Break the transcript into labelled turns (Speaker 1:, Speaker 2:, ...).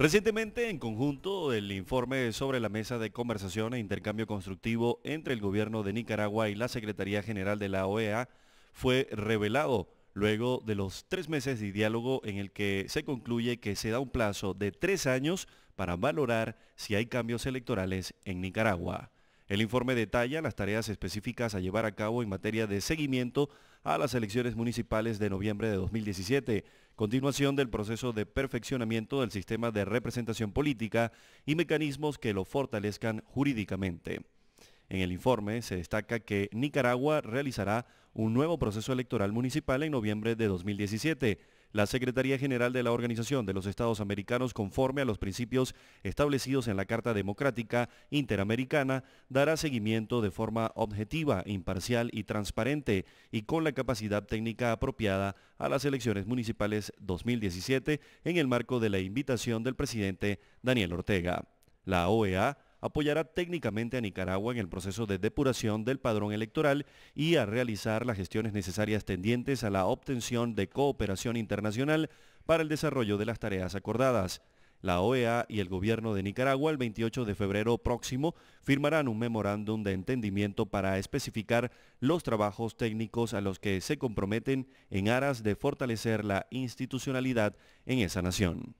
Speaker 1: Recientemente, en conjunto, el informe sobre la mesa de conversación e intercambio constructivo entre el gobierno de Nicaragua y la Secretaría General de la OEA fue revelado luego de los tres meses de diálogo en el que se concluye que se da un plazo de tres años para valorar si hay cambios electorales en Nicaragua. El informe detalla las tareas específicas a llevar a cabo en materia de seguimiento a las elecciones municipales de noviembre de 2017, continuación del proceso de perfeccionamiento del sistema de representación política y mecanismos que lo fortalezcan jurídicamente. En el informe se destaca que Nicaragua realizará un nuevo proceso electoral municipal en noviembre de 2017 la Secretaría General de la Organización de los Estados Americanos conforme a los principios establecidos en la Carta Democrática Interamericana dará seguimiento de forma objetiva, imparcial y transparente y con la capacidad técnica apropiada a las elecciones municipales 2017 en el marco de la invitación del presidente Daniel Ortega. La OEA apoyará técnicamente a Nicaragua en el proceso de depuración del padrón electoral y a realizar las gestiones necesarias tendientes a la obtención de cooperación internacional para el desarrollo de las tareas acordadas. La OEA y el gobierno de Nicaragua el 28 de febrero próximo firmarán un memorándum de entendimiento para especificar los trabajos técnicos a los que se comprometen en aras de fortalecer la institucionalidad en esa nación.